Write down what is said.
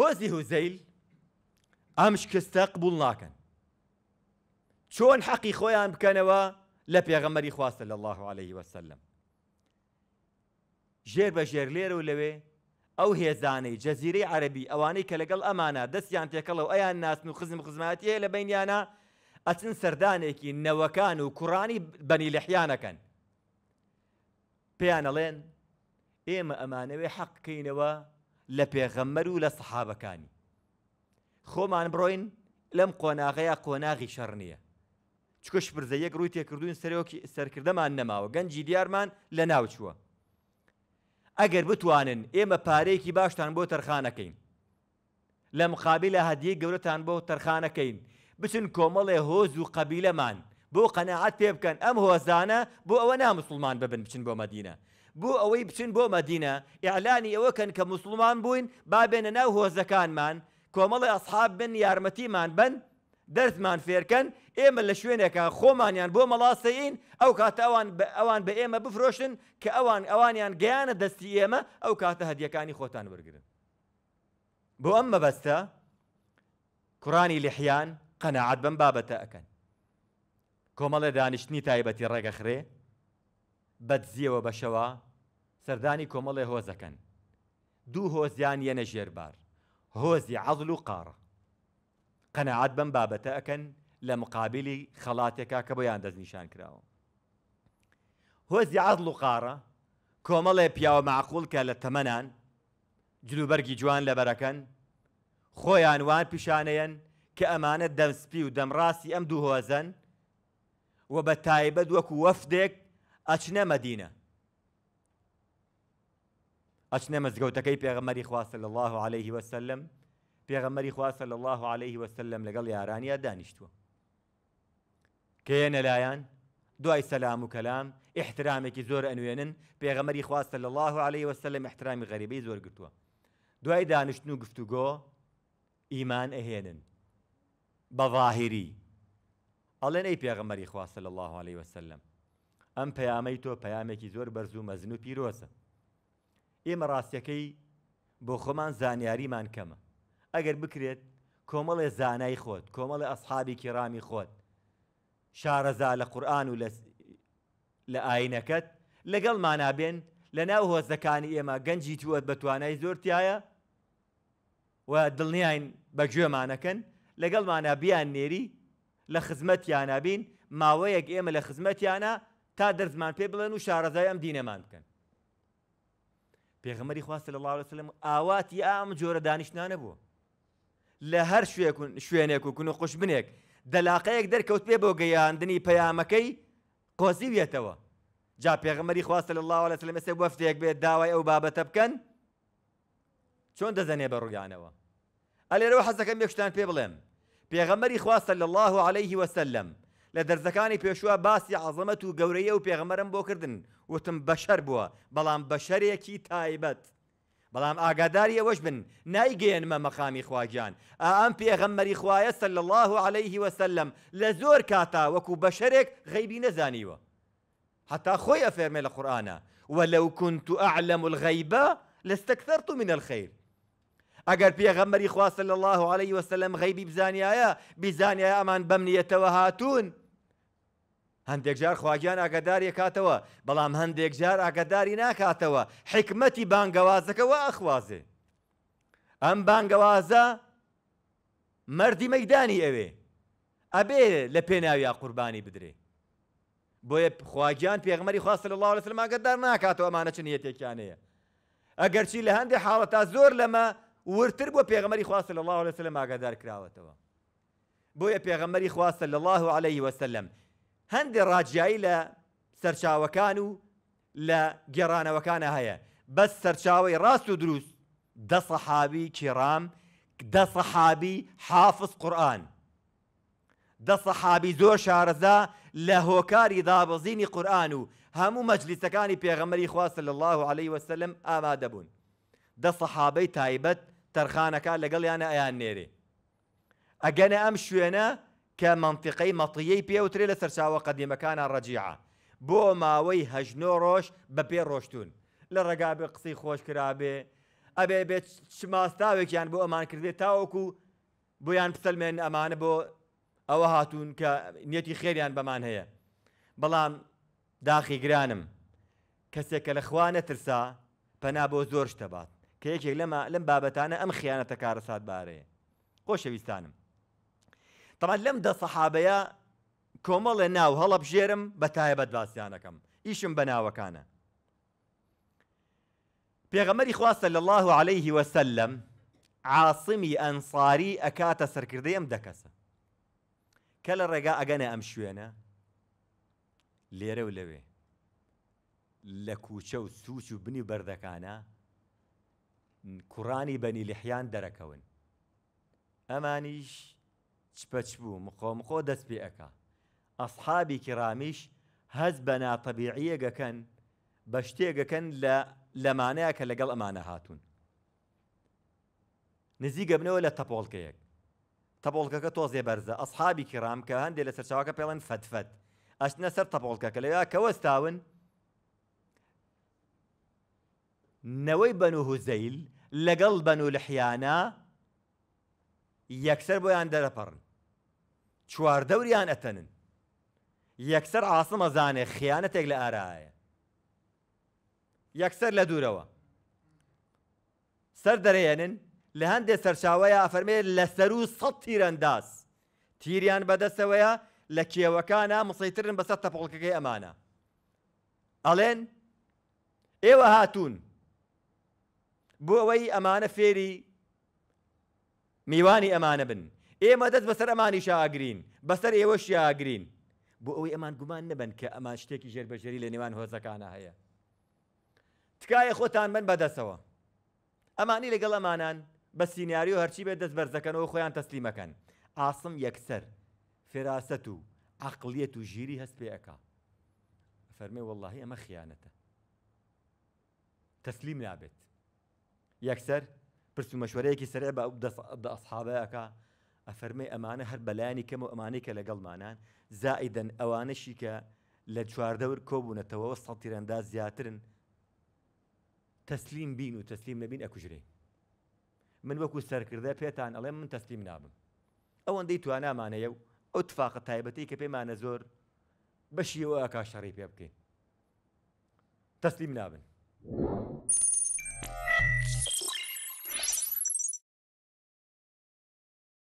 هۆزی هوزەیل ئەم شکستە قبول ناکەن چۆن حەقی خۆیان بکەنەوە لە پێغەمەری خواستە لە الله عليه وسلم ژێر بە ژێر لێرە و لەوێ ئەو هێزانەی جەزیرەی عەربی ئەوانەی کە لەگەڵ ئەمانە دەستیان تێکەڵ و ئەیان ناسن و خزم خزمەتی لە بینیانە ئەچن سەردانێکی نەوەکان و کوڕانی بەنی لەحیانەکەن پێیانەڵێن ئێمە ئەمانەوێ حەقکەینەوە لە پێغەممەر و لە سەحابەکانی خۆمان بڕۆین لەم قۆناغەیە قۆناغی شەڕ نییە چکش برزە یەک ڕووی تێکردوین سەرۆکی سەرکردەمان نەماوە گەنجی دیارمان لە ناوچووە ئەگەر بتوانن ئێمە پارەیەکی باشتان بۆ تەرخانەکەین لە مقابل لە هەدیە گەورەتان بۆ تەرخانەکەین بچن کۆمەڵێ هۆز و قەبیلەمان بۆ قەنەعات پێ بکەن ئەم هۆزانە بۆ ئەوە نامسلمان ببن بچن بۆ مەدینە بۆ ئەوەی بچین بۆ مەدینە ئیعلانی ئەوەکەن کە مسلمان بووین بابێنە ناو هۆزەکانمان کۆمەڵی ئەسحاب بن یارمەتیمان بن دەرزمان فێرکەن ئێمە لە شوێنێکە خۆمانیان بۆ مەڵاستەین ئەو کاتە ئەوان بە ئێمە بفرۆشن کە ئەوان ئەوانیان گەیانە دەستی ئێمە ئەو کاتە هەدیەکانی خۆتان وەرگن. بۆ ئەم مەبەستە کوڕانی لحیان قەنەعات بەم بابەتە ئەەکەن. کۆمەڵە دانیشتنی تایبەتی ڕێگەخرێ بەدزیەوە بەشەوە سەردانی کۆمەڵێ هۆزەکەن دوو هۆزیان یەنە ژێربار هۆزی عەزل و قارە قەنەعات بەم بابەتە ئەەکەن لە مقابلی خەڵاتێکا کە بۆیان دەستنیشان کراوە هۆزی عەزل و قارە کۆمەڵێ پیاوە معقول کە لە تەمەنان جلوبەرگی جوان لە بەرەکەن خۆیان وان پیشانەیەن کە ئەمانە دەمسپی و دەمڕاستی ئەم دوو هۆزەن و بە تایبەت وەکو وەفدێک ئەچنە مەدینە ئەچنە مەزگەوتەکەی پێغەمەری خواسە لە الله عليه وسلم پێغەمەری خواسە لە الله عليه وسلم لەگەڵ یارانیا دانیشتووە کێ نەلایەن دوای سەسلام و کەلام احترامێکی زۆر ئەنوێنن پێغەمەری خواستە لە الله عليه وسلم احترامی غەریبەی زۆر گرتووە دوای دانیشتن و گفتوگۆ ئیمان ئەهێنن بەظاهری ئەڵێن ئەی پێغەمەری خواستە لە الله عليه وسلم ئەم پەیامەی تۆ پەیامێکی زۆر بەرز و مەزن و پیرۆسە ئێمە ڕاستیەکەی بۆ خۆمان زانیاریمان کەمە ئەگەر بکرێت کۆمەڵێ زانای خۆت کۆمەڵێ ئەسحابی کێرامی خۆت شارەزا لە قورآن و لە ئاینەکەت لەگەڵ مانابێن لە ناو هۆزەکانی ئێمە گەنجی تووەت بە توانای زۆرتایە و دڵنیین بەگوێمانەکەن لەگەڵ مانابیان نێری لە خزمەتیانابین ماوەیەک ئێمە لە خزمەتیانە تا دەرزمان پێ بڵێن و شارەزای ئەم دینەمان بکەن پێغمەری خواستە لە الله وسلم ئاواتی ئام جۆرە دانیشتانە بوو لە هەر شوێنێک و کون و خوش بنێک دەلاقەیەک دەرکەوت پێ بۆ گەیاندنی پەیامەکەی قۆزی بێتەوە جا پێغمەری خواستە لە الله لە سلمەسێ وەفتێک بێت داوای ئەو بابەتە بکەن چۆن دەزەنێ بە ڕوویانەوە ئەلێرەوە حەزەکەم یەکشتان پێ بڵێم پێغەمەری خواستە لە الله عليه وسلم لە دەرزەکانی پێشووە باسی عزەمەت و گەورەیە و پێغەمەرم بۆ کردن وتم بەشەر بووە بەڵام بەشەرێکی تایبەت بەڵام ئاگاداریەوەش بن نایگەێنمە مەقامی خواجان ئام پێغەممەری خوایە سل الله عليه وسلم لە زۆر کاتا وەکو بەشەرێک غەیبی نەزانیوە حتا خۆی ئەفێرمێ لە قورآانە وەلو كنت أعلم الغيبة لاستكثرت من الخير ئەگەر پێغەمەری خواستە لە الله عليه وسلم غەیبی بزانایە بیزانایە ئەمان بەمنیەتەوە هاتوون هەندێک جار خواگیان ئاگداری کاتەوە بەڵام هەندێک جار ئاگداری ناکاتەوە حکمەتی بانگەوازەکەەوە ئەخوازێ ئەم بانگەوازە مردی مەدانی ئەوێ ئەبێ لە پێناوی قوربانی بدرێ بۆیە خواگیان پێغمەری خواست لە الله لەسلماگەدار ناکاتەوە ئەمانە چنیەتێکیانەیە ئەگەرچی لە هەندێک حاڵەتا زۆر لەمە ورتر بو پیغمبري خواص صلى الله عليه لەسلم ئاگادار کراوەتەوە بۆیە پیغمبري خواص صلى الله عليه وسلم هند ڕاجایی لە سەرچاوەکان وكانو لا گێڕانەوەکانە وكان هيا بس ڕاست راس دروس ده صحابي كرام ده صحابي حافظ قران ده صحابي زور شارزا له كاري دابزینی قرانو و مجلس كاني پێغەمەری خواص صلى الله عليه وسلم ئامادەبوون ده صحابي تایبەت تەرخانەکە لەگەڵیانە ئەیان نێرێ ئەگەنە ئەم شوێنە کە منتیقەی مەتیەی پێوترێ لە سەرچاوە قەدیمەکانە ڕەجیعە بۆ ماوەی هەژنۆ ڕۆژ بە پێ ڕۆشتون لە ڕێگابێ قسەی خۆشکرابێ ئەبێ بێت ماستاوێکیان بۆ ئەمان کردێت تاوەکو بۆیان پسەلمێن ئەمانە بۆ ئەوە هاتوون کە نیەتی خێریان بەمان هەیە بەڵام داخی گرانم کەسێکە لە خوانە ترسا پەنا بۆ زۆر شتەبات کە یەکێک لەمە لەم بابەتانە ئەم خیانەتە کارەسات بارەیە خۆشەویستانم تەمات لەم دە سەحابەیە کۆمەڵێ ناو هەڵە بژێرم بە تایبەت باسییانەکەم ئیشم بە ناوەکانە پێغەمەری خواستە لە الله عليه وسلم عاصمی ئەنساری ئەکاتە سەرکردی ئەم دەکەسە کە لە ڕێگا ئەگەنە ئەم شوێنە لێرە و لەوێ لە کوچە و سوچ و بنی بەردەکانە کوڕانی بەنی لحیان دەرەکەون ئەمانیش چپەچ بوو مخۆمخۆ دەست پێ ئەەکە ئەسحابی کرامیش هەز بە ناتەبیعیەگەکەن بە شتێگەکەن لە لەمانەیە کە لەگەڵ ئەمانە هاتوون نزیک بنەوە لە تەپۆڵکەیەک تەپۆڵکەکە تۆزێ بەرزە ئەسحابی کرام کە هەندێک لە سەرچاوەکە پێڵێن فەتفەت ئەشنە سەر تەپۆڵکەکە لەوێ کەوەستاون نەوەی بەن و هوزەیل لەگەڵ بەن و لەحیانە یەکسەر بۆیان دەرەپەڕن چواردەوریان ئەتەنن یەکسەر عاسمە زانێ خیانەتێک لە ئارایە یەکسەر لە دوورەوە سەر دەرێنن لە هەندێک سەرچاوەیە ئەفەرمێت لە سەر و سەد تیرەنداز تیریان بەدەستەوەیە لە کێوەکانە مسەیترن بەسەر تەپڵکەکەی ئەمانە ئەڵێن ئێوە هاتوون بۆ ئەوەی ئەمانە فێری میوانی ئەمانە بن ئێمە دەست بەسەر ئەمانی شاگرین بەسەر ئێوەش یاگرین بۆ ئەوەی ئەمان گومان نەبن کە ئەمان شتێکی ژێربەژەری لە نێوان هۆزەکانە هەیە تکایە خۆتان من بەدەسەوە ئەمانی لەگەڵ ئەمانان بە سینیاری و هەرچی بێت دەست بەرزەکەنەوە خۆیان تەسلیمەکەن ئاسم یەکسەر فێراست و عقلیەت و ژیری هەست پێەکە فەرمێ واللهی ئەمە خیانەتە تەسلیم نابێت یەکسەر پرسومەشوەرەیەکی سرێ بە ئەسحابەیەەکە ئەفەرمی ئەمانە هەر بەلایانی کەم و ئەمانەی کە لەگەڵمانان زائیدەن ئەوانەشی کە لە چواردەور کۆبوونەتەوە سەڵتیرەندا زیاترن تەسلیم بین و تەسلیم نەبین ئەکوژرێ من وەکو سەرکردە پێتان ئەڵێ من تەسلیم نابم ئەوەندەی توانامانەیە و ئەو تفاقە تایبەتی کە پێمانە زۆر بەشیەوە ئاکا شەڕی پێ بکەین تەسلیم نابن.